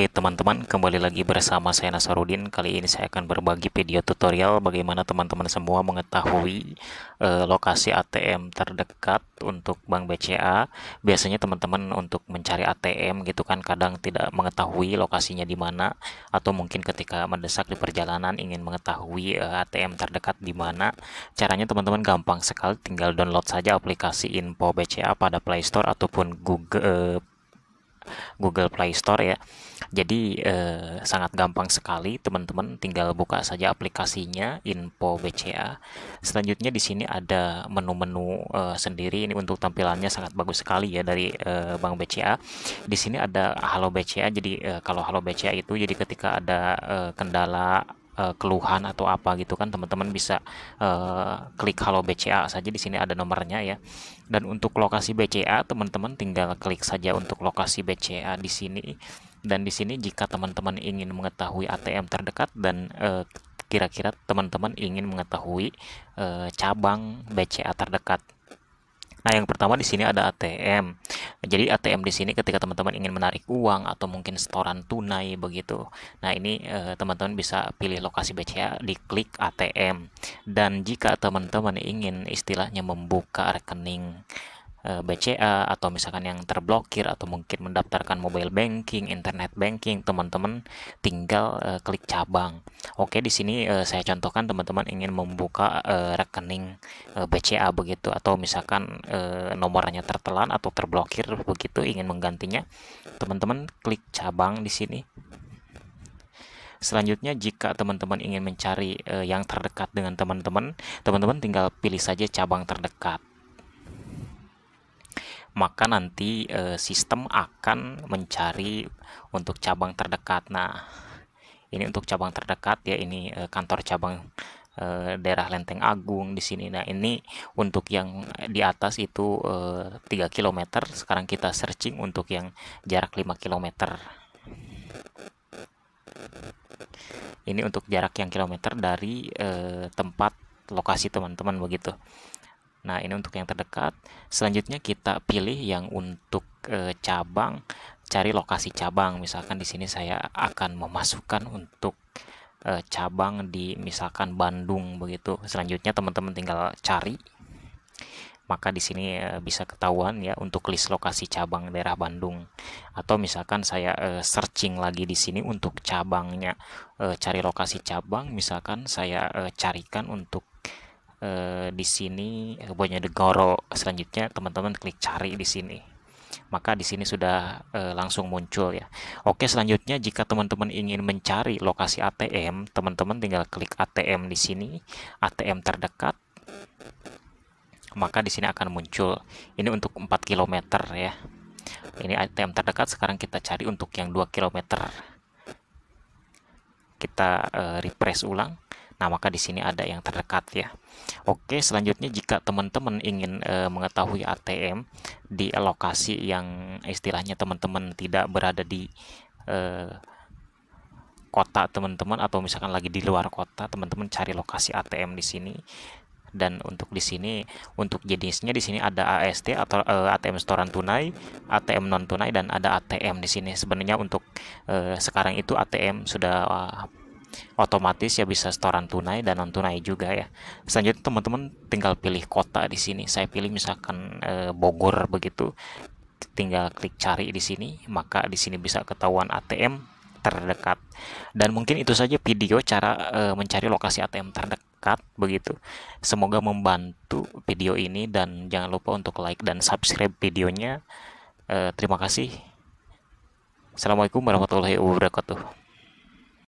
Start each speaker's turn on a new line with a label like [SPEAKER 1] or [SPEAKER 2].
[SPEAKER 1] Oke teman-teman, kembali lagi bersama saya Nasarudin. Kali ini saya akan berbagi video tutorial bagaimana teman-teman semua mengetahui e, lokasi ATM terdekat untuk Bank BCA. Biasanya teman-teman untuk mencari ATM gitu kan kadang tidak mengetahui lokasinya di mana atau mungkin ketika mendesak di perjalanan ingin mengetahui e, eh, ATM terdekat di mana. Caranya teman-teman gampang sekali, tinggal download saja aplikasi Info BCA pada Play Store ataupun Google e, Google Play Store ya jadi eh, sangat gampang sekali teman-teman tinggal buka saja aplikasinya Info BCA. Selanjutnya di sini ada menu-menu eh, sendiri ini untuk tampilannya sangat bagus sekali ya dari eh, Bank BCA. Di sini ada Halo BCA. Jadi eh, kalau Halo BCA itu jadi ketika ada eh, kendala uh, keluhan atau apa gitu kan teman-teman bisa uh, klik halo BCA saja di sini ada nomornya ya dan untuk lokasi BCA teman-teman tinggal klik saja untuk lokasi BCA di sini dan di sini jika teman-teman ingin mengetahui ATM terdekat dan uh, kira-kira teman-teman ingin mengetahui uh, cabang BCA terdekat. Nah, yang pertama di sini ada ATM. Jadi ATM di sini ketika teman-teman ingin menarik uang atau mungkin setoran tunai begitu. Nah, ini eh, teman-teman eh, bisa pilih lokasi BCA ya, di klik ATM. Dan jika teman-teman ingin istilahnya membuka rekening Eh, BCA atau misalkan yang terblokir atau mungkin mendaftarkan mobile banking, internet banking, teman-teman tinggal uh, klik cabang. Oke, di sini uh, saya contohkan teman-teman ingin membuka uh, rekening uh, BCA begitu atau misalkan uh, nomornya tertelan atau terblokir begitu ingin menggantinya, teman-teman klik cabang di sini. Selanjutnya jika teman-teman ingin mencari uh, yang terdekat dengan teman-teman, teman-teman tinggal pilih saja cabang terdekat maka nanti e, sistem akan mencari untuk cabang terdekat. Nah, ini untuk cabang terdekat ya ini e, kantor cabang eh, daerah Lenteng Agung di sini. Nah, ini untuk yang di atas itu e, 3 km. Sekarang kita searching untuk yang jarak 5 km ini untuk jarak yang kilometer dari eh, tempat lokasi teman-teman begitu Nah, ini untuk yang terdekat. Selanjutnya kita pilih yang untuk e, cabang, cari lokasi cabang. Misalkan di sini saya akan memasukkan untuk e, cabang di misalkan Bandung begitu. Selanjutnya teman-teman tinggal cari. Maka di sini eh, bisa ketahuan ya untuk list lokasi cabang daerah Bandung. Atau misalkan saya searching lagi di sini untuk cabangnya, cari lokasi cabang. Misalkan saya carikan untuk eh, di sini eh, degoro Selanjutnya teman-teman klik cari di sini. Maka di sini sudah eh, langsung muncul ya. Oke, selanjutnya jika teman-teman ingin mencari lokasi ATM, teman-teman tinggal klik ATM di sini, ATM terdekat. Maka di sini akan muncul. Ini untuk 4 km ya. Ini ATM terdekat sekarang kita cari untuk yang 2 km. Kita eh, refresh ulang Nah, maka di sini ada yang terdekat ya. Oke, selanjutnya jika teman-teman ingin e, mengetahui ATM di lokasi yang istilahnya teman-teman tidak berada di e, kota teman-teman atau misalkan lagi di luar kota, teman-teman cari lokasi ATM di sini dan untuk di sini untuk jenisnya di sini ada AST atau e, eh, ATM setoran tunai, ATM non tunai dan ada ATM di sini. Sebenarnya untuk e, sekarang itu ATM sudah otomatis ya bisa setoran tunai dan non tunai juga ya selanjutnya teman-teman tinggal pilih kota di sini saya pilih misalkan e, Bogor begitu tinggal klik cari di sini maka di sini bisa ketahuan ATM terdekat dan mungkin itu saja video cara e, mencari lokasi ATM terdekat begitu semoga membantu video ini dan jangan lupa untuk like dan subscribe videonya e, terima kasih assalamualaikum warahmatullahi wabarakatuh